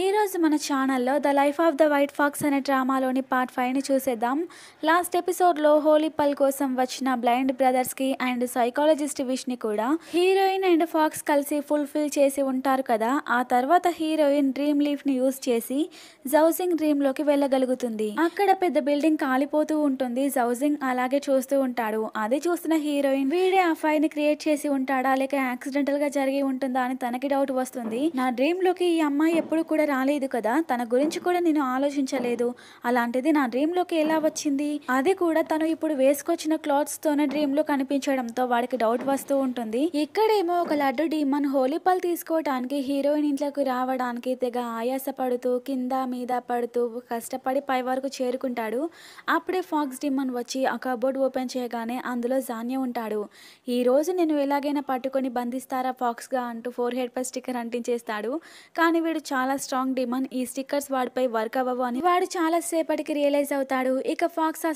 ఈరోజు మన ఛానల్లో the life of the white fox అనే డ్రామాలోని పార్ట్ ఫైవ్ని చూసేద్దాం లాస్ట్ ఎపిసోడ్లో హోలీ పల్ కోసం వచ్చిన బ్లైండ్ బ్రదర్స్కి అండ్ సైకాలజిస్ట్ విష్ని కూడా హీరోయిన్ అండ్ ఫాక్స్ కలిసి ఫుల్ఫిల్ చేసి ఉంటారు కదా ఆ తర్వాత హీరోయిన్ డ్రీమ్ లీఫ్ని యూజ్ చేసి జౌజింగ్ డ్రీమ్లోకి వెళ్ళగలుగుతుంది అక్కడ పెద్ద బిల్డింగ్ కాలిపోతూ ఉంటుంది జౌజింగ్ అలాగే చూస్తూ ఉంటాడు అది చూసిన హీరోయిన్ వీడే ఆ ఫైవ్ని క్రియేట్ చేసి ఉంటాడా లేక యాక్సిడెంటల్గా జరిగి ఉంటుందా అని తనకి డౌట్ వస్తుంది నా డ్రీమ్లోకి ఈ అమ్మాయి ఎప్పుడు కూడా రాలేదు కదా తన గురించి కూడా నేను ఆలోచించలేదు అలాంటిది నా డ్రీమ్లోకి ఎలా వచ్చింది అది కూడా తను ఇప్పుడు వేసుకొచ్చిన క్లాత్స్ తోనే డ్రీమ్లో కనిపించడంతో వాడికి డౌట్ వస్తూ ఉంటుంది ఇక్కడేమో ఒక లడ్డు డీమన్ హోలీ తీసుకోవటానికి తీసుకోవడానికి హీరోయిన్ ఇంట్లోకి రావడానికి తెగ ఆయాస పడుతూ కింద మీద పడుతూ కష్టపడి పై వరకు చేరుకుంటాడు అప్పుడే ఫాక్స్ డిమన్ వచ్చి ఆ కబోర్డ్ ఓపెన్ చేయగానే అందులో జాన్య ఉంటాడు ఈ రోజు నేను ఎలాగైనా పట్టుకొని బంధిస్తారా ఫాక్స్గా అంటూ ఫోర్ హెడ్ పై స్టిక్కర్ అంటించేస్తాడు కానీ వీడు చాలా స్ట్రాంగ్ డిమాండ్ ఈ స్టిక్కర్స్ వాడిపై వర్క్ అవ్వవు అని వాడు చాలా సేపటికి రియలైజ్ అవుతాడు ఇక ఫాక్స్ ఆ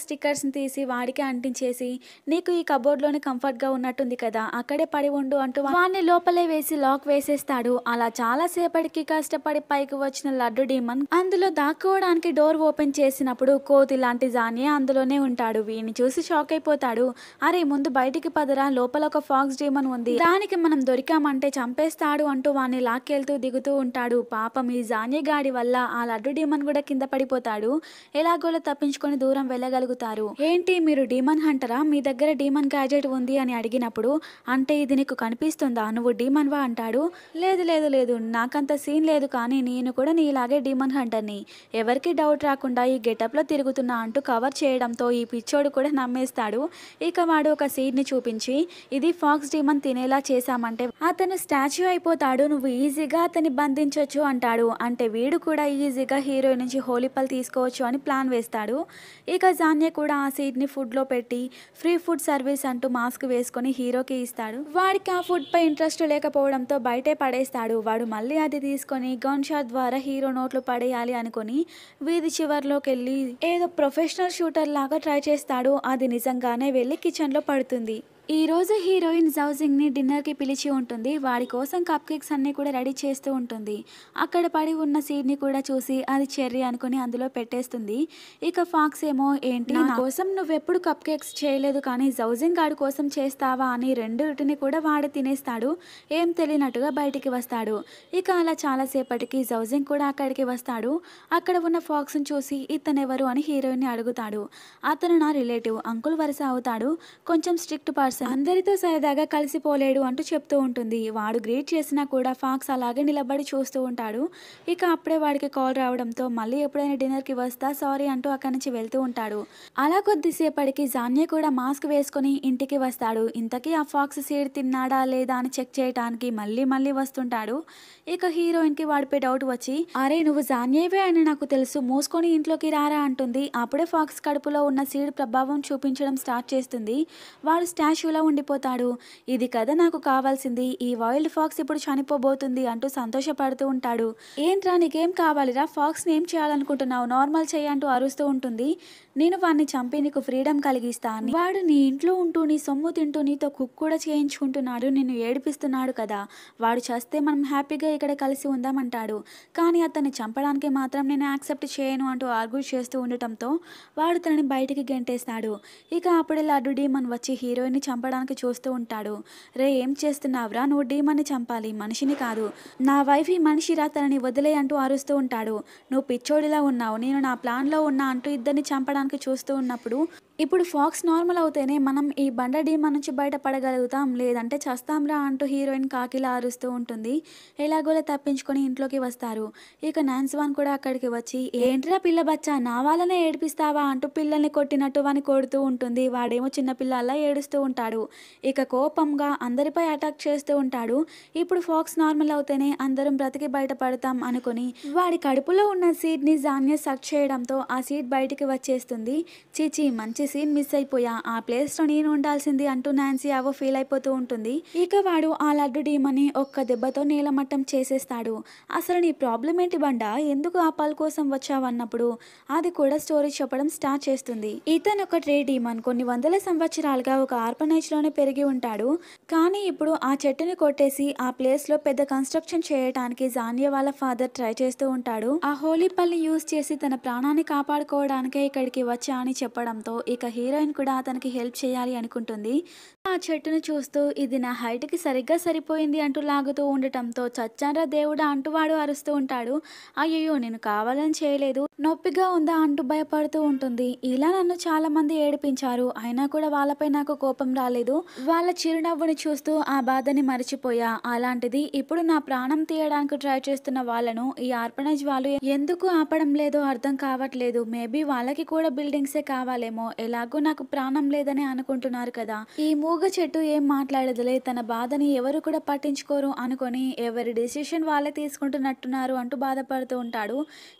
ని తీసి వాడికి అంటించేసి నీకు ఈ కబోర్డ్ కంఫర్ట్ గా ఉన్నట్టుంది కదా అక్కడే పడి ఉండు అంటూ వాడిని లోపలే వేసి లాక్ వేసేస్తాడు అలా చాలా సేపటికి కష్టపడి పైకి వచ్చిన లడ్డు డీమన్ అందులో దాక్కోవడానికి డోర్ ఓపెన్ చేసినప్పుడు కోతి లాంటి జానియా అందులోనే ఉంటాడు వీని చూసి షాక్ అయిపోతాడు అరే ముందు బయటికి పదరా లోపల ఒక ఫాక్స్ డిమన్ ఉంది దానికి మనం దొరికామంటే చంపేస్తాడు అంటూ వాడిని లాక్కెళ్తూ దిగుతూ ఉంటాడు పాపం ఈ గాడి వల్ల ఆ లడ్డు డీమన్ కూడా కింద పడిపోతాడు ఎలాగోలా తప్పించుకొని దూరం వెళ్ళగలుగుతారు ఏంటి మీరు డీమన్ హంటరా మీ దగ్గర డీమన్ గ్యాజెట్ ఉంది అని అడిగినప్పుడు అంటే ఇది నీకు కనిపిస్తుందా నువ్వు డీమన్ వా అంటాడు లేదు లేదు లేదు నాకంత సీన్ లేదు కానీ నేను కూడా నీలాగే డీమన్ హంటర్ని ఎవరికి డౌట్ రాకుండా ఈ గెటప్లో తిరుగుతున్నా అంటూ కవర్ చేయడంతో ఈ పిచ్చోడు కూడా నమ్మేస్తాడు ఇక వాడు ఒక సీడ్ని చూపించి ఇది ఫాక్స్ డీమన్ తినేలా చేశామంటే అతను స్టాచ్యూ అయిపోతాడు నువ్వు ఈజీగా అతన్ని బంధించవచ్చు అంటాడు అంటే వీడు కూడా ఈజీగా హీరోయిన్ నుంచి హోలీపల్ తీసుకోవచ్చు అని ప్లాన్ వేస్తాడు ఇక జాన్య కూడా ఆ సీట్ని ఫుడ్లో పెట్టి ఫ్రీ ఫుడ్ సర్వీస్ అంటూ మాస్క్ వేసుకొని హీరోకి ఇస్తాడు వాడికి ఆ ఫుడ్పై ఇంట్రెస్ట్ లేకపోవడంతో బయటే పడేస్తాడు వాడు మళ్ళీ అది తీసుకొని గన్ షాట్ ద్వారా హీరో నోట్లు పడేయాలి అనుకుని వీధి చివరిలోకి వెళ్ళి ఏదో ప్రొఫెషనల్ షూటర్ లాగా ట్రై చేస్తాడు అది నిజంగానే వెళ్ళి కిచెన్లో పడుతుంది ఈరోజు హీరోయిన్ జౌజింగ్ని డిన్నర్కి పిలిచి ఉంటుంది వాడి కోసం కప్ కేక్స్ అన్నీ కూడా రెడీ చేస్తూ ఉంటుంది అక్కడ పడి ఉన్న సీడ్ని కూడా చూసి అది చెర్రీ అనుకుని అందులో పెట్టేస్తుంది ఇక ఫాక్స్ ఏమో ఏంటి నా కోసం నువ్వెప్పుడు కప్ కేక్స్ చేయలేదు కానీ జౌజింగ్ గాడి కోసం చేస్తావా అని రెండుటిని కూడా వాడి తినేస్తాడు ఏం తెలియనట్టుగా బయటికి వస్తాడు ఇక అలా చాలాసేపటికి జౌజింగ్ కూడా అక్కడికి వస్తాడు అక్కడ ఉన్న ని చూసి ఇతనెవరు అని హీరోయిన్ని అడుగుతాడు అతను నా రిలేటివ్ అంకుల్ వరుస అవుతాడు కొంచెం స్ట్రిక్ట్ పర్సన్ పర్సన్ అందరితో సరదాగా కలిసిపోలేడు అంటూ చెప్తూ ఉంటుంది వాడు గ్రీట్ చేసినా కూడా ఫాక్స్ అలాగే నిలబడి చూస్తూ ఉంటాడు ఇక అప్పుడే వాడికి కాల్ రావడంతో మళ్ళీ ఎప్పుడైనా డిన్నర్కి వస్తా సారీ అంటూ అక్కడి నుంచి వెళ్తూ ఉంటాడు అలా కొద్దిసేపటికి జాన్య కూడా మాస్క్ వేసుకొని ఇంటికి వస్తాడు ఇంతకీ ఆ ఫాక్స్ సీడ్ తిన్నాడా లేదా అని చెక్ చేయడానికి మళ్ళీ మళ్ళీ వస్తుంటాడు ఇక హీరోయిన్ కి వాడిపై డౌట్ వచ్చి అరే నువ్వు జాన్యవే అని నాకు తెలుసు మూసుకొని ఇంట్లోకి రారా అంటుంది అప్పుడే ఫాక్స్ కడుపులో ఉన్న సీడ్ ప్రభావం చూపించడం స్టార్ట్ చేస్తుంది వాడు స్టాష్ పశువులా ఉండిపోతాడు ఇది కథ నాకు కావాల్సింది ఈ వైల్డ్ ఫాక్స్ ఇప్పుడు చనిపోబోతుంది అంటూ సంతోషపడుతూ ఉంటాడు ఏంట్రా నీకేం కావాలిరా ఫాక్స్ని ఏం చేయాలనుకుంటున్నావు నార్మల్ చేయ అంటూ అరుస్తూ ఉంటుంది నేను వాడిని చంపి నీకు ఫ్రీడమ్ కలిగిస్తాను వాడు నీ ఇంట్లో ఉంటూ నీ సొమ్ము తింటూ నీతో కుక్ కూడా చేయించుకుంటున్నాడు నిన్ను ఏడిపిస్తున్నాడు కదా వాడు చేస్తే మనం హ్యాపీగా ఇక్కడ కలిసి ఉందామంటాడు కానీ అతన్ని చంపడానికి మాత్రం నేను యాక్సెప్ట్ చేయను అంటూ ఆర్గ్యూ చేస్తూ ఉండటంతో వాడు తనని బయటికి గెంటేస్తాడు ఇక అప్పుడే లడ్డు డీమన్ వచ్చి హీరోయిన్ చంపడానికి చూస్తూ ఉంటాడు రే ఏం చేస్తున్నావురా నువ్వు డీమన్ని చంపాలి మనిషిని కాదు నా వైఫ్ ఈ మనిషిరా తనని వదిలే అంటూ అరుస్తూ ఉంటాడు నువ్వు పిచ్చోడిలా ఉన్నావు నేను నా ప్లాన్లో ఉన్నా అంటూ ఇద్దరిని చంపడానికి చూస్తూ ఉన్నప్పుడు ఇప్పుడు ఫాక్స్ నార్మల్ అవుతేనే మనం ఈ బండ డీమా నుంచి బయటపడగలుగుతాం లేదంటే చస్తాంరా అంటూ హీరోయిన్ కాకిలా అరుస్తూ ఉంటుంది ఎలాగోలా తప్పించుకొని ఇంట్లోకి వస్తారు ఇక నాన్స్వాన్ కూడా అక్కడికి వచ్చి ఏంట్రా పిల్ల బచ్చా నా వాళ్ళనే ఏడిపిస్తావా అంటూ పిల్లల్ని కొట్టినట్టు అని కొడుతూ ఉంటుంది వాడేమో చిన్నపిల్లల్లా ఏడుస్తూ ఉంటాడు ఇక కోపంగా అందరిపై అటాక్ చేస్తూ ఉంటాడు ఇప్పుడు ఫాక్స్ నార్మల్ అవుతేనే అందరం బ్రతికి బయటపడతాం అనుకుని వాడి కడుపులో ఉన్న సీట్ని జాన్య సక్ చేయడంతో ఆ సీట్ బయటికి వచ్చేస్తుంది చీచి మంచి వచ్చి సీన్ మిస్ అయిపోయా ఆ ప్లేస్ లో నేను ఉండాల్సింది అంటూ నాన్సీ అవో ఫీల్ అయిపోతూ ఉంటుంది ఇక వాడు ఆ లడ్డు డీమని ఒక్క దెబ్బతో నీలమట్టం చేసేస్తాడు అసలు నీ ప్రాబ్లం ఏంటి బండ ఎందుకు ఆ పల్ కోసం వచ్చావన్నప్పుడు అది కూడా స్టోరీ చెప్పడం స్టార్ట్ చేస్తుంది ఇతను ఒక ట్రే డీమన్ కొన్ని వందల సంవత్సరాలుగా ఒక లోనే పెరిగి ఉంటాడు కానీ ఇప్పుడు ఆ చెట్టుని కొట్టేసి ఆ ప్లేస్ లో పెద్ద కన్స్ట్రక్షన్ చేయడానికి జాన్య వాళ్ళ ఫాదర్ ట్రై చేస్తూ ఉంటాడు ఆ హోలీ పల్లి యూజ్ చేసి తన ప్రాణాన్ని కాపాడుకోవడానికే ఇక్కడికి వచ్చా అని చెప్పడంతో ఇక హీరోయిన్ కూడా తనకి హెల్ప్ చేయాలి అనుకుంటుంది ఆ చెట్టును చూస్తూ ఇది నా హైట్కి సరిగ్గా సరిపోయింది అంటూ లాగుతూ ఉండటంతో చచ్చారా దేవుడా అంటూ వాడు అరుస్తూ ఉంటాడు అయ్యో నేను కావాలని చేయలేదు నొప్పిగా ఉందా అంటూ భయపడుతూ ఉంటుంది ఇలా నన్ను చాలా మంది ఏడిపించారు అయినా కూడా వాళ్ళపై నాకు కోపం రాలేదు వాళ్ళ చిరునవ్వుని చూస్తూ ఆ బాధని మర్చిపోయా అలాంటిది ఇప్పుడు నా ప్రాణం తీయడానికి ట్రై చేస్తున్న వాళ్ళను ఈ ఆర్పణజ్ వాళ్ళు ఎందుకు ఆపడం లేదో అర్థం కావట్లేదు మేబీ వాళ్ళకి కూడా బిల్డింగ్సే కావాలేమో ఎలాగో నాకు ప్రాణం లేదని అనుకుంటున్నారు కదా ఈ మూగ చెట్టు ఏం మాట్లాడదులే తన బాధని ఎవరు కూడా పట్టించుకోరు అనుకొని ఎవరి డెసిషన్ వాళ్ళే తీసుకుంటున్నట్టున్నారు అంటూ బాధపడుతూ ఉంటాడు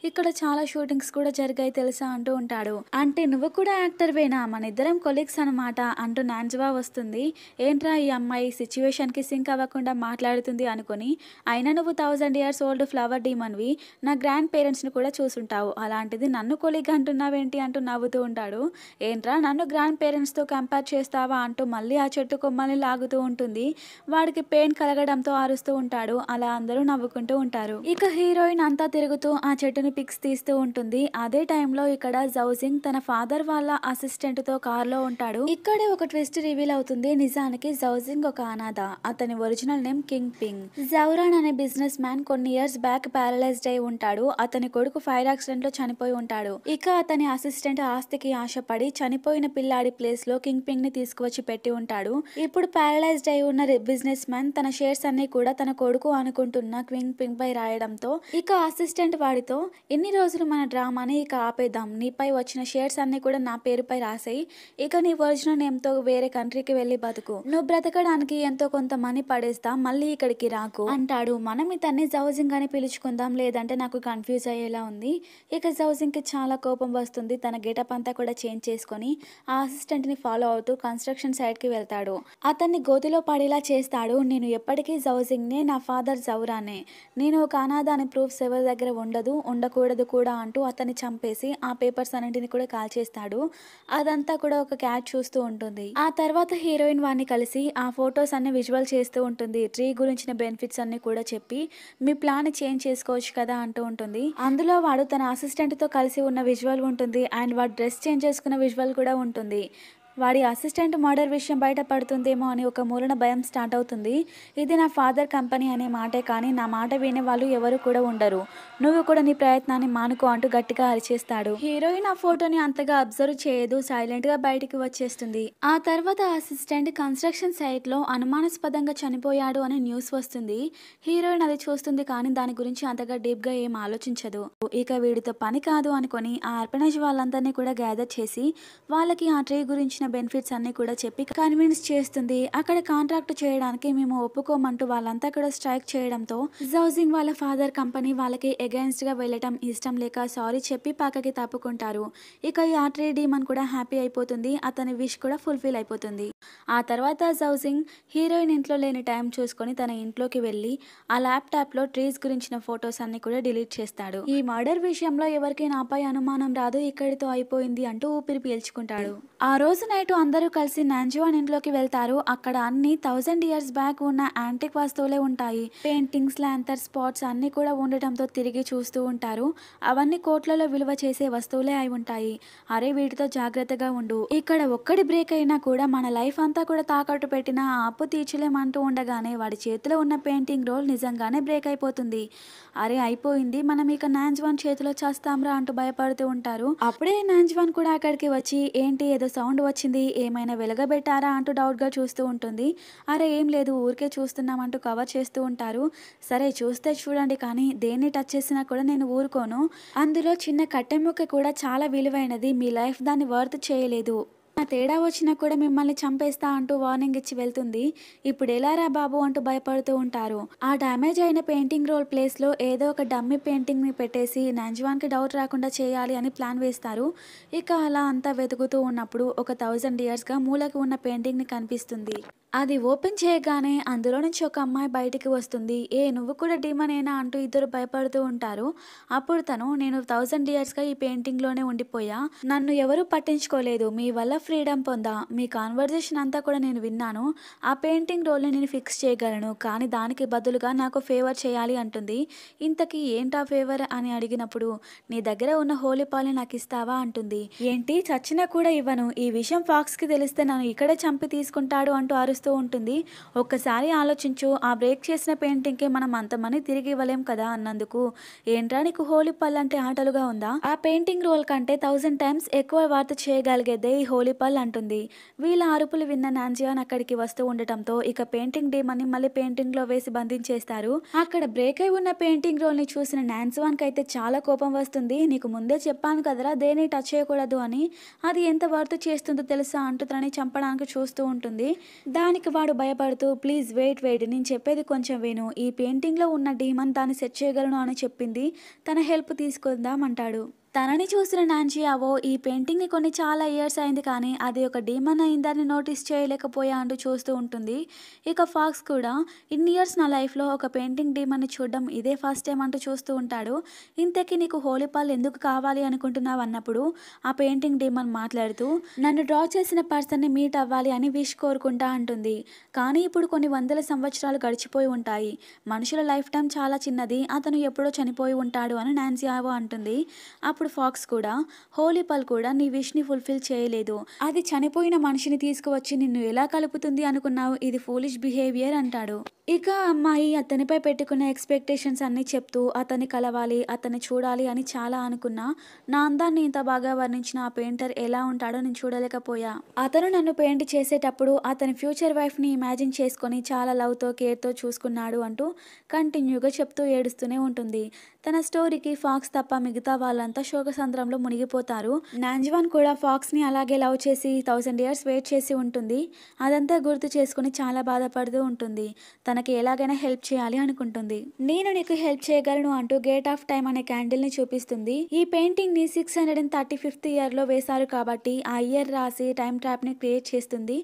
ఇక్కడ చాలా షూటింగ్స్ కూడా జరిగాయి తెలుసా అంటూ ఉంటాడు అంటే నువ్వు కూడా యాక్టర్వేనా మన ఇద్దరం కొలీగ్స్ అనమాట అంటూ నాంజవా వస్తుంది ఏంట్రా ఈ అమ్మాయి సిచ్యువేషన్కి సింక్ అవ్వకుండా మాట్లాడుతుంది అనుకుని అయినా నువ్వు థౌజండ్ ఇయర్స్ ఓల్డ్ ఫ్లవర్ డీమన్వి నా గ్రాండ్ పేరెంట్స్ని కూడా చూసుంటావు అలాంటిది నన్ను కొలీగ్ అంటున్నావేంటి అంటూ నవ్వుతూ ఉంటాడు ఏ ఏంట్రా నన్ను గ్రాండ్ పేరెంట్స్తో కంపేర్ చేస్తావా అంటూ మళ్ళీ ఆ చెట్టు కొమ్మల్ని లాగుతూ ఉంటుంది వాడికి పెయిన్ కలగడంతో ఆరుస్తూ ఉంటాడు అలా అందరూ నవ్వుకుంటూ ఉంటారు ఇక హీరోయిన్ అంతా తిరుగుతూ ఆ చెట్టుని పిక్స్ తీస్తూ ఉంటుంది అదే టైంలో ఇక్కడ జౌజింగ్ తన ఫాదర్ వాళ్ళ అసిస్టెంట్ తో లో ఉంటాడు ఇక్కడే ఒక ట్విస్ట్ రివీల్ అవుతుంది నిజానికి జౌజింగ్ ఒక అనాథ అతని ఒరిజినల్ నేమ్ కింగ్ పింగ్ జౌరాన్ అనే బిజినెస్ మ్యాన్ కొన్ని ఇయర్స్ బ్యాక్ ప్యారలైజ్డ్ అయి ఉంటాడు అతని కొడుకు ఫైర్ యాక్సిడెంట్ లో చనిపోయి ఉంటాడు ఇక అతని అసిస్టెంట్ ఆస్తికి ఆశపడి చనిపోయిన పిల్లాడి ప్లేస్లో కింగ్ పింగ్ ని తీసుకువచ్చి పెట్టి ఉంటాడు ఇప్పుడు ప్యారలైజ్డ్ అయి ఉన్న బిజినెస్ మ్యాన్ తన షేర్స్ అన్ని కూడా తన కొడుకు అనుకుంటున్న క్వింగ్ పింగ్ పై రాయడంతో ఇక అసిస్టెంట్ వాడితో ఎన్ని రోజులు మన డ్రామాని ఇక ఆపేద్దాం నీపై వచ్చిన షేర్స్ అన్ని కూడా నా పేరుపై రాసాయి ఇక నీ ఒరిజినల్ నేమ్తో వేరే కంట్రీకి వెళ్ళి బతుకు నువ్వు బ్రతకడానికి ఎంతో కొంత మనీ పడేస్తా మళ్ళీ ఇక్కడికి రాకు అంటాడు మనం ఇతన్ని జౌజింగ్ అని పిలుచుకుందాం లేదంటే నాకు కన్ఫ్యూజ్ అయ్యేలా ఉంది ఇక జౌజింగ్ కి చాలా కోపం వస్తుంది తన గెటప్ అంతా కూడా చేంజ్ చేసుకుని తీసుకొని ఆ అసిస్టెంట్ని ఫాలో అవుతూ కన్స్ట్రక్షన్ సైట్కి వెళ్తాడు అతన్ని గోతిలో పడేలా చేస్తాడు నేను ఎప్పటికీ జౌజింగ్నే నా ఫాదర్ జౌరానే నేను ఒక అనాథాని అని ప్రూఫ్స్ ఎవరి దగ్గర ఉండదు ఉండకూడదు కూడా అంటూ అతన్ని చంపేసి ఆ పేపర్స్ అన్నింటిని కూడా కాల్ చేస్తాడు అదంతా కూడా ఒక క్యాట్ చూస్తూ ఉంటుంది ఆ తర్వాత హీరోయిన్ వాడిని కలిసి ఆ ఫొటోస్ అన్ని విజువల్ చేస్తూ ఉంటుంది ట్రీ గురించిన బెనిఫిట్స్ అన్ని కూడా చెప్పి మీ ప్లాన్ చేంజ్ చేసుకోవచ్చు కదా అంటూ ఉంటుంది అందులో వాడు తన అసిస్టెంట్తో కలిసి ఉన్న విజువల్ ఉంటుంది అండ్ వాడు డ్రెస్ చేంజ్ చేసుకున్న విజువల్ ఫెస్టివల్ కూడా ఉంటుంది వాడి అసిస్టెంట్ మర్డర్ విషయం బయటపడుతుందేమో అని ఒక మూలన భయం స్టార్ట్ అవుతుంది ఇది నా ఫాదర్ కంపెనీ అనే మాటే కానీ నా మాట వినే వాళ్ళు ఎవరు కూడా ఉండరు నువ్వు కూడా నీ ప్రయత్నాన్ని మానుకో అంటూ గట్టిగా అరిచేస్తాడు హీరోయిన్ ఆ ఫోటోని అంతగా అబ్జర్వ్ చేయదు సైలెంట్గా బయటికి వచ్చేస్తుంది ఆ తర్వాత అసిస్టెంట్ కన్స్ట్రక్షన్ సైట్లో అనుమానాస్పదంగా చనిపోయాడు అనే న్యూస్ వస్తుంది హీరోయిన్ అది చూస్తుంది కానీ దాని గురించి అంతగా డీప్గా ఏం ఆలోచించదు ఇక వీడితో పని కాదు అనుకొని ఆ అర్పణజ్ వాళ్ళందరినీ కూడా గ్యాదర్ చేసి వాళ్ళకి ఆ ట్రీ గురించి సంబంధించిన బెనిఫిట్స్ అన్ని కూడా చెప్పి కన్విన్స్ చేస్తుంది అక్కడ కాంట్రాక్ట్ చేయడానికి మేము ఒప్పుకోమంటూ వాళ్ళంతా కూడా స్ట్రైక్ చేయడంతో జౌజింగ్ వాళ్ళ ఫాదర్ కంపెనీ వాళ్ళకి గా వెళ్ళటం ఇష్టం లేక సారీ చెప్పి పక్కకి తప్పుకుంటారు ఇక ఈ ఆర్ట్రీ డీమన్ కూడా హ్యాపీ అయిపోతుంది అతని విష్ కూడా ఫుల్ఫిల్ అయిపోతుంది ఆ తర్వాత జౌజింగ్ హీరోయిన్ ఇంట్లో లేని టైం చూసుకొని తన ఇంట్లోకి వెళ్ళి ఆ ల్యాప్టాప్లో ట్రీస్ గురించిన ఫొటోస్ అన్ని కూడా డిలీట్ చేస్తాడు ఈ మర్డర్ విషయంలో ఎవరికి నాపై అనుమానం రాదు ఇక్కడితో అయిపోయింది అంటూ ఊపిరి పీల్చుకుంటాడు ఆ రోజున నైట్ అందరూ కలిసి నాంజువాన్ ఇంట్లోకి వెళ్తారు అక్కడ అన్ని థౌజండ్ ఇయర్స్ బ్యాక్ ఉన్న యాంటిక్ వస్తువులే ఉంటాయి పెయింటింగ్స్ ల్యాంతర్ స్పాట్స్ అన్ని కూడా ఉండటంతో తిరిగి చూస్తూ ఉంటారు అవన్నీ కోట్లలో విలువ చేసే వస్తువులే అయి ఉంటాయి అరే వీటితో జాగ్రత్తగా ఉండు ఇక్కడ ఒక్కడి బ్రేక్ అయినా కూడా మన లైఫ్ అంతా కూడా తాకట్టు పెట్టిన ఆ అప్పు తీర్చలేమంటూ ఉండగానే వాడి చేతిలో ఉన్న పెయింటింగ్ రోల్ నిజంగానే బ్రేక్ అయిపోతుంది అరే అయిపోయింది మనం ఇక నాంజ్వాన్ చేతిలో చేస్తాంరా అంటూ భయపడుతూ ఉంటారు అప్పుడే నాంజ్వాన్ కూడా అక్కడికి వచ్చి ఏంటి ఏదో సౌండ్ వచ్చి వచ్చింది ఏమైనా వెలగబెట్టారా అంటూ డౌట్గా చూస్తూ ఉంటుంది అరే ఏం లేదు ఊరికే చూస్తున్నామంటూ కవర్ చేస్తూ ఉంటారు సరే చూస్తే చూడండి కానీ దేన్ని టచ్ చేసినా కూడా నేను ఊరుకోను అందులో చిన్న కట్టెముక్క కూడా చాలా విలువైనది మీ లైఫ్ దాన్ని వర్త్ చేయలేదు తేడా వచ్చినా కూడా మిమ్మల్ని చంపేస్తా అంటూ వార్నింగ్ ఇచ్చి వెళ్తుంది ఇప్పుడు ఎలారా బాబు అంటూ భయపడుతూ ఉంటారు ఆ డ్యామేజ్ అయిన పెయింటింగ్ రోల్ ప్లేస్ లో ఏదో ఒక డమ్మీ పెయింటింగ్ ని పెట్టేసి నంజవాన్కి డౌట్ రాకుండా చేయాలి అని ప్లాన్ వేస్తారు ఇక అలా అంతా వెతుకుతూ ఉన్నప్పుడు ఒక థౌజండ్ ఇయర్స్గా మూలకు ఉన్న పెయింటింగ్ ని కనిపిస్తుంది అది ఓపెన్ చేయగానే అందులో నుంచి ఒక అమ్మాయి బయటికి వస్తుంది ఏ నువ్వు కూడా డీమనేనా అంటూ ఇద్దరు భయపడుతూ ఉంటారు అప్పుడు తను నేను థౌజండ్ ఇయర్స్గా ఈ పెయింటింగ్లోనే ఉండిపోయా నన్ను ఎవరూ పట్టించుకోలేదు మీ వల్ల ఫ్రీడమ్ పొందా మీ కాన్వర్జేషన్ అంతా కూడా నేను విన్నాను ఆ పెయింటింగ్ రోల్ని నేను ఫిక్స్ చేయగలను కానీ దానికి బదులుగా నాకు ఫేవర్ చేయాలి అంటుంది ఇంతకీ ఏంటా ఫేవర్ అని అడిగినప్పుడు నీ దగ్గర ఉన్న హోలీ పాలు నాకు ఇస్తావా అంటుంది ఏంటి చచ్చినా కూడా ఇవ్వను ఈ విషయం ఫాక్స్కి తెలిస్తే నన్ను ఇక్కడే చంపి తీసుకుంటాడు అంటూ అరుస్తుంది చేస్తూ ఉంటుంది ఒక్కసారి ఆలోచించు ఆ బ్రేక్ చేసిన పెయింటింగ్కి మనం అంత మనీ తిరిగి ఇవ్వలేం కదా అన్నందుకు ఏంట్రా నీకు హోలీ పళ్ళు అంటే ఆటలుగా ఉందా ఆ పెయింటింగ్ రోల్ కంటే థౌజండ్ టైమ్స్ ఎక్కువ వార్త చేయగలిగేదే ఈ హోలీ పళ్ళు అంటుంది వీళ్ళ అరుపులు విన్న నాన్జియాన్ అక్కడికి వస్తూ ఉండటంతో ఇక పెయింటింగ్ డీమని మళ్ళీ పెయింటింగ్లో వేసి బంధించేస్తారు అక్కడ బ్రేక్ అయి ఉన్న పెయింటింగ్ రోల్ని చూసిన కి అయితే చాలా కోపం వస్తుంది నీకు ముందే చెప్పాను కదరా దేని టచ్ చేయకూడదు అని అది ఎంత వర్త్ చేస్తుందో తెలుసా అంటుతనని చంపడానికి చూస్తూ ఉంటుంది దాని దానికి వాడు భయపడుతూ ప్లీజ్ వెయిట్ వెయిట్ నేను చెప్పేది కొంచెం విను ఈ పెయింటింగ్లో ఉన్న డీమన్ దాన్ని సెట్ చేయగలను అని చెప్పింది తన హెల్ప్ తీసుకుందామంటాడు తనని చూసిన నాన్జీ అవో ఈ పెయింటింగ్ని కొన్ని చాలా ఇయర్స్ అయింది కానీ అది ఒక డీమన్ అయిందని నోటీస్ చేయలేకపోయా అంటూ చూస్తూ ఉంటుంది ఇక ఫాక్స్ కూడా ఇన్ని ఇయర్స్ నా లైఫ్లో ఒక పెయింటింగ్ డీమన్ని చూడడం ఇదే ఫస్ట్ టైం అంటూ చూస్తూ ఉంటాడు ఇంతకీ నీకు హోలీపాల్ ఎందుకు కావాలి అనుకుంటున్నావు అన్నప్పుడు ఆ పెయింటింగ్ డీమన్ మాట్లాడుతూ నన్ను డ్రా చేసిన పర్సన్ని మీట్ అవ్వాలి అని విష్ కోరుకుంటా అంటుంది కానీ ఇప్పుడు కొన్ని వందల సంవత్సరాలు గడిచిపోయి ఉంటాయి మనుషుల లైఫ్ టైం చాలా చిన్నది అతను ఎప్పుడో చనిపోయి ఉంటాడు అని నాన్సీ అంటుంది అప్పుడు అప్పుడు ఫాక్స్ కూడా హోలీపాల్ కూడా నీ విష్ని ఫుల్ఫిల్ చేయలేదు అది చనిపోయిన మనిషిని తీసుకువచ్చి నిన్ను ఎలా కలుపుతుంది అనుకున్నావు ఇది ఫోలిష్ బిహేవియర్ అంటాడు ఇక అమ్మాయి అతనిపై పెట్టుకున్న ఎక్స్పెక్టేషన్స్ అన్ని చెప్తూ అతన్ని కలవాలి అతన్ని చూడాలి అని చాలా అనుకున్నా నా అందాన్ని ఇంత బాగా వర్ణించిన ఆ పెయింటర్ ఎలా ఉంటాడో నేను చూడలేకపోయా అతను నన్ను పెయింట్ చేసేటప్పుడు అతని ఫ్యూచర్ వైఫ్ని ఇమాజిన్ చేసుకొని చాలా లవ్తో కేర్తో చూసుకున్నాడు అంటూ కంటిన్యూగా చెప్తూ ఏడుస్తూనే ఉంటుంది తన స్టోరీకి ఫాక్స్ తప్ప మిగతా వాళ్ళంతా సంద్రంలో మునిగిపోతారు నాంజ్వాన్ కూడా ఫాక్స్ని అలాగే లవ్ చేసి థౌసండ్ ఇయర్స్ వెయిట్ చేసి ఉంటుంది అదంతా గుర్తు చేసుకుని చాలా బాధపడుతూ ఉంటుంది తనకి ఎలాగైనా హెల్ప్ చేయాలి అనుకుంటుంది నేను నీకు హెల్ప్ చేయగలను అంటూ గేట్ ఆఫ్ టైం అనే క్యాండిల్ని చూపిస్తుంది ఈ పెయింటింగ్ని six hundred and thirty fifth ఇయర్లో వేశారు కాబట్టి ఆ ఇయర్ రాసి టైం ని క్రియేట్ చేస్తుంది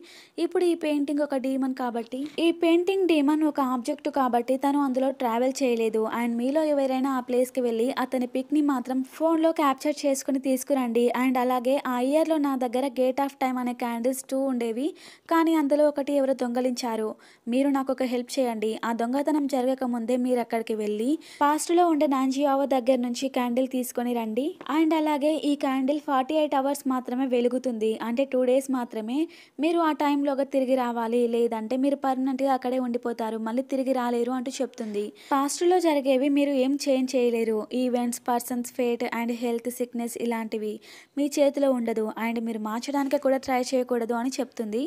ఇప్పుడు ఈ పెయింటింగ్ ఒక డీమన్ కాబట్టి ఈ పెయింటింగ్ డీమన్ ఒక ఆబ్జెక్ట్ కాబట్టి తను అందులో ట్రావెల్ చేయలేదు అండ్ మీలో ఎవరైనా ఆ ప్లేస్కి వెళ్ళి అతని ని మాత్రం ఫోన్లో క్యాప్చర్ చేసుకుని తీసుకురండి అండ్ అలాగే ఆ ఇయర్లో నా దగ్గర గేట్ ఆఫ్ టైమ్ అనే క్యాండిల్స్ టూ ఉండేవి కానీ అందులో ఒకటి ఎవరు దొంగలించారు మీరు నాకు ఒక హెల్ప్ చేయండి ఆ దొంగతనం జరగక ముందే మీరు అక్కడికి వెళ్ళి పాస్ట్లో ఉండే నాంజియావ దగ్గర నుంచి క్యాండిల్ తీసుకొని రండి అండ్ అలాగే ఈ క్యాండిల్ ఫార్టీ ఎయిట్ అవర్స్ మాత్రమే వెలుగుతుంది అంటే టూ డేస్ మాత్రమే మీరు ఆ టైంలోగా తిరిగి రావాలి లేదంటే మీరు పర్మనెంట్గా అక్కడే ఉండిపోతారు మళ్ళీ తిరిగి రాలేరు అంటూ చెప్తుంది పాస్ట్లో జరిగేవి మీరు ఏం చేంజ్ చేయలేరు events persons fate and health sickness ఇలాంటివి మీ చేతిలో ఉండదు అండ్ మీరు మార్చడానికి కూడా ట్రై చేయకూడదు అని చెప్తుంది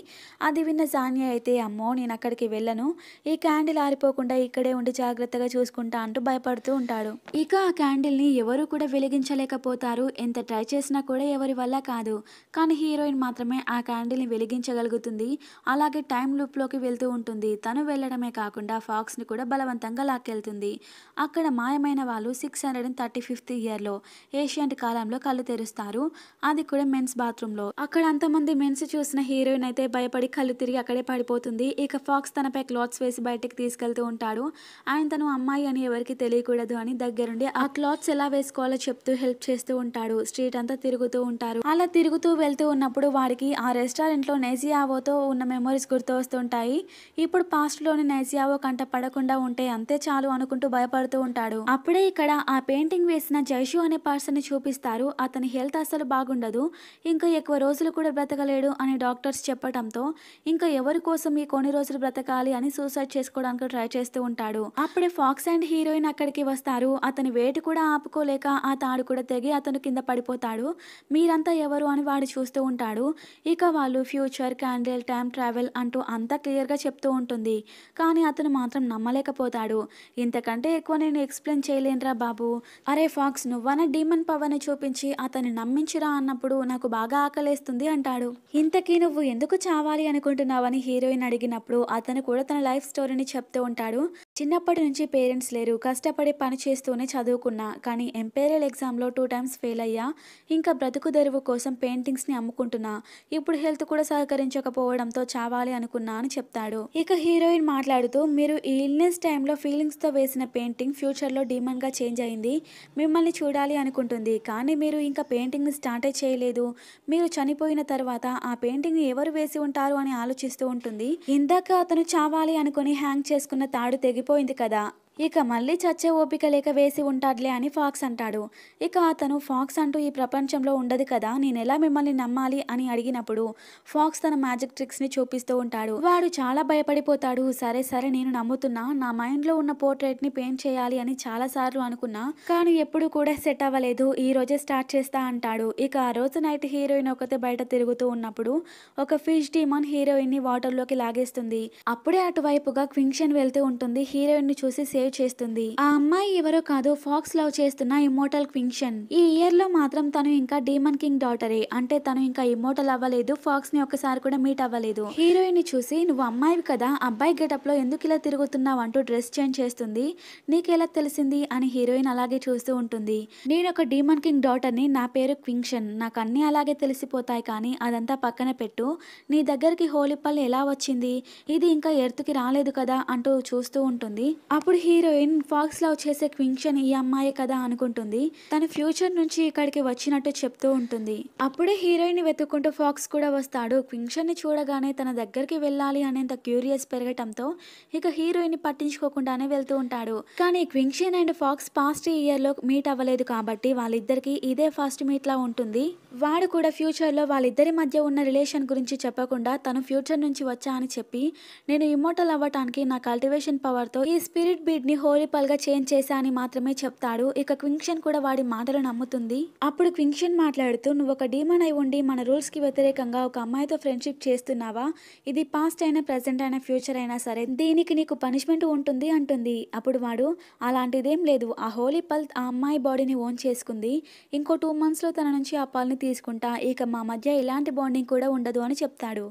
అది విన్న సాన్య అయితే అమ్మో నేను అక్కడికి వెళ్ళను ఈ క్యాండిల్ ఆరిపోకుండా ఇక్కడే ఉండి జాగ్రత్తగా చూసుకుంటా అంటూ భయపడుతూ ఉంటాడు ఇక ఆ క్యాండిల్ని ఎవరు కూడా వెలిగించలేకపోతారు ఎంత ట్రై చేసినా కూడా ఎవరి వల్ల కాదు కానీ హీరోయిన్ మాత్రమే ఆ క్యాండిల్ని వెలిగించగలుగుతుంది అలాగే టైం లూప్లోకి వెళ్తూ ఉంటుంది తను వెళ్ళడమే కాకుండా ఫాక్స్ని కూడా బలవంతంగా లాక్కెళ్తుంది అక్కడ మాయమైన వాళ్ళు six hundred and thirty fifth ఇయర్లో ఏషియంట్ కాలంలో కళ్ళు తెరుస్తారు అది కూడా మెన్స్ బాత్రూంలో అక్కడ అంతమంది మెన్స్ చూసిన హీరోయిన్ అయితే భయపడి కళ్ళు తిరిగి అక్కడే పడిపోతుంది ఇక ఫాక్స్ తనపై క్లాత్స్ వేసి బయటకు తీసుకెళ్తూ ఉంటాడు ఆయన తను అమ్మాయి అని ఎవరికి తెలియకూడదు అని దగ్గరుండి ఆ క్లాత్స్ ఎలా వేసుకోవాలో చెప్తూ హెల్ప్ చేస్తూ ఉంటాడు స్ట్రీట్ అంతా తిరుగుతూ ఉంటారు అలా తిరుగుతూ వెళ్తూ ఉన్నప్పుడు వాడికి ఆ రెస్టారెంట్ లో నైజియావోతో ఉన్న మెమొరీస్ గుర్తు వస్తుంటాయి ఇప్పుడు లోని నైజియావో కంట పడకుండా ఉంటే అంతే చాలు అనుకుంటూ భయపడుతూ ఉంటాడు అప్పుడే ఇక్కడ ఆ పెయింటింగ్ వేసిన జైషు అనే పర్సన్ సమస్యని చూపిస్తారు అతని హెల్త్ అసలు బాగుండదు ఇంకా ఎక్కువ రోజులు కూడా బ్రతకలేడు అని డాక్టర్స్ చెప్పడంతో ఇంకా ఎవరి కోసం ఈ కొన్ని రోజులు బ్రతకాలి అని సూసైడ్ చేసుకోవడానికి ట్రై చేస్తూ ఉంటాడు అప్పుడే ఫాక్స్ అండ్ హీరోయిన్ అక్కడికి వస్తారు అతని వేటు కూడా ఆపుకోలేక ఆ తాడు కూడా తెగి అతను కింద పడిపోతాడు మీరంతా ఎవరు అని వాడు చూస్తూ ఉంటాడు ఇక వాళ్ళు ఫ్యూచర్ క్యాండిల్ టైం ట్రావెల్ అంటూ అంతా క్లియర్గా చెప్తూ ఉంటుంది కానీ అతను మాత్రం నమ్మలేకపోతాడు ఇంతకంటే ఎక్కువ నేను ఎక్స్ప్లెయిన్ చేయలేనురా బాబు అరే ఫాక్స్ నువ్వన డీమన్ మదన్ పవన్ చూపించి అతన్ని నమ్మించిరా అన్నప్పుడు నాకు బాగా ఆకలేస్తుంది అంటాడు ఇంతకీ నువ్వు ఎందుకు చావాలి అనుకుంటున్నావని హీరోయిన్ అడిగినప్పుడు అతను కూడా తన లైఫ్ స్టోరీని చెప్తూ ఉంటాడు చిన్నప్పటి నుంచి పేరెంట్స్ లేరు కష్టపడి పని చేస్తూనే చదువుకున్నా కానీ ఎంపీరియల్ ఎగ్జామ్లో టూ టైమ్స్ ఫెయిల్ అయ్యా ఇంకా బ్రతుకు దెరువు కోసం పెయింటింగ్స్ని అమ్ముకుంటున్నా ఇప్పుడు హెల్త్ కూడా సహకరించకపోవడంతో చావాలి అనుకున్నా అని చెప్తాడు ఇక హీరోయిన్ మాట్లాడుతూ మీరు ఈ ఇల్నెస్ టైంలో ఫీలింగ్స్తో వేసిన పెయింటింగ్ ఫ్యూచర్లో డిమాండ్గా చేంజ్ అయింది మిమ్మల్ని చూడాలి అనుకుంటున్నాను ఉంటుంది కానీ మీరు ఇంకా పెయింటింగ్ని స్టార్టే చేయలేదు మీరు చనిపోయిన తర్వాత ఆ పెయింటింగ్ని ఎవరు వేసి ఉంటారు అని ఆలోచిస్తూ ఉంటుంది ఇందాక అతను చావాలి అనుకుని హ్యాంగ్ చేసుకున్న తాడు తెగిపోయింది కదా ఇక మళ్ళీ చచ్చే ఓపిక లేక వేసి ఉంటాడులే అని ఫాక్స్ అంటాడు ఇక అతను ఫాక్స్ అంటూ ఈ ప్రపంచంలో ఉండదు కదా నేనెలా మిమ్మల్ని నమ్మాలి అని అడిగినప్పుడు ఫాక్స్ తన మ్యాజిక్ ట్రిక్స్ని చూపిస్తూ ఉంటాడు వాడు చాలా భయపడిపోతాడు సరే సరే నేను నమ్ముతున్నా నా మైండ్లో ఉన్న పోర్ట్రేట్ని పెయింట్ చేయాలి అని చాలా సార్లు అనుకున్నా కానీ ఎప్పుడు కూడా సెట్ అవ్వలేదు ఈ రోజే స్టార్ట్ చేస్తా అంటాడు ఇక ఆ రోజు నైట్ హీరోయిన్ ఒకతే బయట తిరుగుతూ ఉన్నప్పుడు ఒక ఫిష్ డీమన్ వాటర్ లోకి లాగేస్తుంది అప్పుడే అటువైపుగా క్వింక్షన్ వెళ్తూ ఉంటుంది హీరోయిన్ ని చూసి సేవ్ చేస్తుంది ఆ అమ్మాయి ఎవరో కాదు ఫాక్స్ లవ్ చేస్తున్న ఇమోటల్ క్వింక్షన్ ఈ ఇయర్ లో మాత్రం తను ఇంకా డీమన్ కింగ్ డాటరే అంటే తను ఇంకా ఇమోటల్ అవ్వలేదు ఫాక్స్ ని ఒక్కసారి కూడా మీట్ అవ్వలేదు హీరోయిన్ ని చూసి నువ్వు అమ్మాయివి కదా అబ్బాయి గెటప్ లో ఎందుకు ఇలా తిరుగుతున్నావు అంటూ డ్రెస్ చేంజ్ చేస్తుంది నీకెలా తెలిసింది అని హీరోయిన్ అలాగే చూస్తూ ఉంటుంది నేను ఒక డీమన్ కింగ్ ని నా పేరు క్వింక్షన్ నాకు అన్ని అలాగే తెలిసిపోతాయి కానీ అదంతా పక్కన పెట్టు నీ దగ్గరికి హోలీపల్లి ఎలా వచ్చింది ఇది ఇంకా కి రాలేదు కదా అంటూ చూస్తూ ఉంటుంది అప్పుడు హీరోయిన్ ఫాక్స్ లవ్ చేసే క్వింక్షన్ ఈ అమ్మాయి కదా అనుకుంటుంది తన ఫ్యూచర్ నుంచి ఇక్కడికి వచ్చినట్టు చెప్తూ ఉంటుంది అప్పుడే హీరోయిన్ ని వెతుక్కుంటూ ఫాక్స్ కూడా వస్తాడు క్వింక్షన్ ని చూడగానే తన దగ్గరికి వెళ్ళాలి అనేంత క్యూరియస్ పెరగటంతో ఇక హీరోయిన్ పట్టించుకోకుండానే వెళ్తూ ఉంటాడు కానీ క్వింక్షన్ అండ్ ఫాక్స్ పాస్ట్ ఇయర్ లో మీట్ అవ్వలేదు కాబట్టి వాళ్ళిద్దరికి ఇదే ఫస్ట్ మీట్ లా ఉంటుంది వాడు కూడా ఫ్యూచర్ లో వాళ్ళిద్దరి మధ్య ఉన్న రిలేషన్ గురించి చెప్పకుండా తను ఫ్యూచర్ నుంచి వచ్చా అని చెప్పి నేను ఇమోటల్ అవ్వటానికి నా కల్టివేషన్ పవర్ తో ఈ స్పిరిట్ బీట్ కిడ్నీ హోలీ పల్గా చేంజ్ చేశా అని మాత్రమే చెప్తాడు ఇక క్వింక్షన్ కూడా వాడి మాటలు నమ్ముతుంది అప్పుడు క్వింక్షన్ మాట్లాడుతూ నువ్వు ఒక డీమన్ అయి ఉండి మన రూల్స్కి వ్యతిరేకంగా ఒక అమ్మాయితో ఫ్రెండ్షిప్ చేస్తున్నావా ఇది పాస్ట్ అయినా ప్రెసెంట్ అయినా ఫ్యూచర్ అయినా సరే దీనికి నీకు పనిష్మెంట్ ఉంటుంది అంటుంది అప్పుడు వాడు అలాంటిదేం లేదు ఆ హోలీ పల్ ఆ అమ్మాయి బాడీని ఓన్ చేసుకుంది ఇంకో టూ మంత్స్లో తన నుంచి ఆ పల్ని తీసుకుంటా ఇక మా మధ్య ఇలాంటి బాండింగ్ కూడా ఉండదు అని చెప్తాడు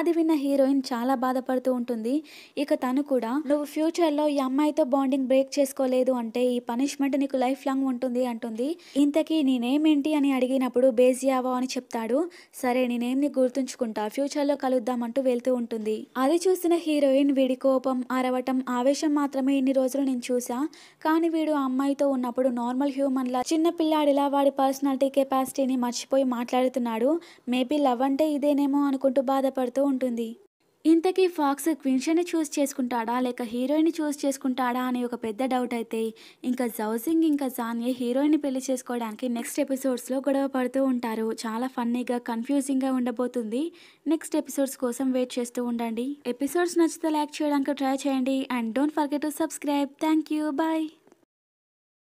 అది విన్న హీరోయిన్ చాలా బాధపడుతూ ఉంటుంది ఇక తను కూడా నువ్వు ఫ్యూచర్లో ఈ అమ్మాయితో బాండింగ్ బ్రేక్ చేసుకోలేదు అంటే ఈ పనిష్మెంట్ నీకు లైఫ్ లాంగ్ ఉంటుంది అంటుంది ఇంతకీ నేనేమేంటి అని అడిగినప్పుడు బేజియావా అని చెప్తాడు సరే నేనేం నీకు గుర్తుంచుకుంటా ఫ్యూచర్లో కలుద్దామంటూ వెళ్తూ ఉంటుంది అది చూసిన హీరోయిన్ వీడి కోపం అరవటం ఆవేశం మాత్రమే ఇన్ని రోజులు నేను చూసా కానీ వీడు అమ్మాయితో ఉన్నప్పుడు నార్మల్ హ్యూమన్ లా చిన్న పిల్లాడిలా వాడి పర్సనాలిటీ కెపాసిటీని మర్చిపోయి మాట్లాడుతున్నాడు మేబీ లవ్ అంటే ఇదేనేమో అనుకుంటూ బాధపడుతూ ఉంటుంది ఇంతకీ ఫాక్స్ క్విన్షన్ని చూస్ చేసుకుంటాడా లేక హీరోయిన్ చూస్ చేసుకుంటాడా అనే ఒక పెద్ద డౌట్ అయితే ఇంకా జౌజింగ్ ఇంకా జాన్యే హీరోయిన్ పెళ్లి చేసుకోవడానికి నెక్స్ట్ ఎపిసోడ్స్లో గొడవ పడుతూ ఉంటారు చాలా ఫన్నీగా కన్ఫ్యూజింగ్గా ఉండబోతుంది నెక్స్ట్ ఎపిసోడ్స్ కోసం వెయిట్ చేస్తూ ఉండండి ఎపిసోడ్స్ నచ్చితే లైక్ చేయడానికి ట్రై చేయండి and don't forget to subscribe thank you bye